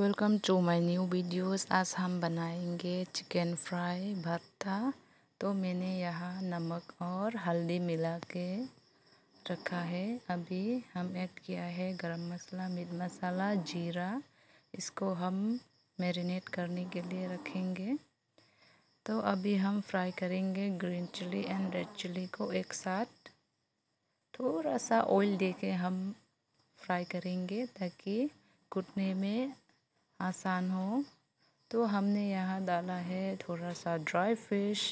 welcome to my new videos आज हम बनाएंगे चिकन फ्राई भरता तो मैंने यहाँ नमक और हल्दी मिला के रखा है अभी हम ऐड किया है गरम मसाला मिर्च मसाला जीरा इसको हम मैरिनेट करने के लिए रखेंगे तो अभी हम फ्राई करेंगे green chilli and red chilli को एक साथ थोड़ा सा ऑयल दे के हम फ्राई करेंगे ताकि कुटने में आसान हो तो हमने यहाँ डाला है थोड़ा सा ड्राई फिश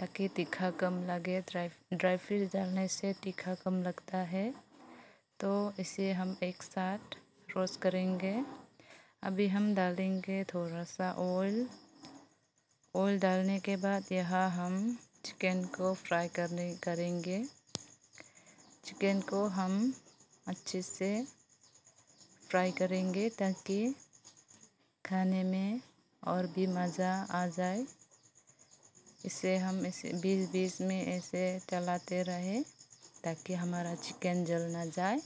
ताकि तीखा कम लगे ड्राई ड्राई फिश डालने से तीखा कम लगता है तो इसे हम एक साथ रोस्ट करेंगे अभी हम डालेंगे थोड़ा सा ऑयल ऑयल डालने के बाद यह हम चिकन को फ्राई करने करेंगे चिकन को हम अच्छे से फ्राई करेंगे ताकि खाने में और भी मज़ा आ जाए इसे हम इसे बीच बीच में ऐसे चलाते रहे ताकि हमारा चिकन जल ना जाए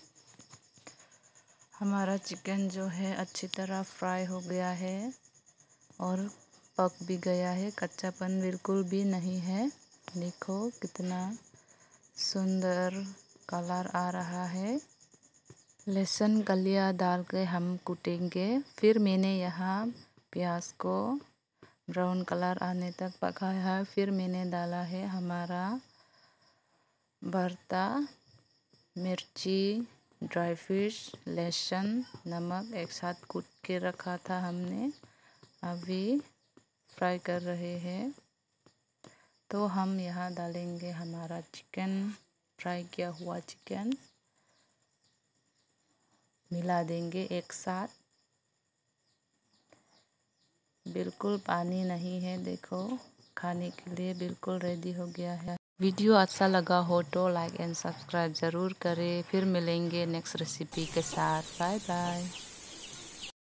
हमारा चिकन जो है अच्छी तरह फ्राई हो गया है और पक भी गया है कच्चापन बिल्कुल भी नहीं है देखो कितना सुंदर कलर आ रहा है लहसुन गलिया डाल के हम कूटेंगे फिर मैंने यहाँ प्याज को ब्राउन कलर आने तक पकाया है फिर मैंने डाला है हमारा भरता मिर्ची ड्राई फिश लहसुन नमक एक साथ कूट के रखा था हमने अभी फ्राई कर रहे हैं तो हम यहाँ डालेंगे हमारा चिकन फ्राई किया हुआ चिकन मिला देंगे एक साथ बिल्कुल पानी नहीं है देखो खाने के लिए बिल्कुल रेडी हो गया है वीडियो अच्छा लगा हो तो लाइक एंड सब्सक्राइब ज़रूर करें फिर मिलेंगे नेक्स्ट रेसिपी के साथ बाय बाय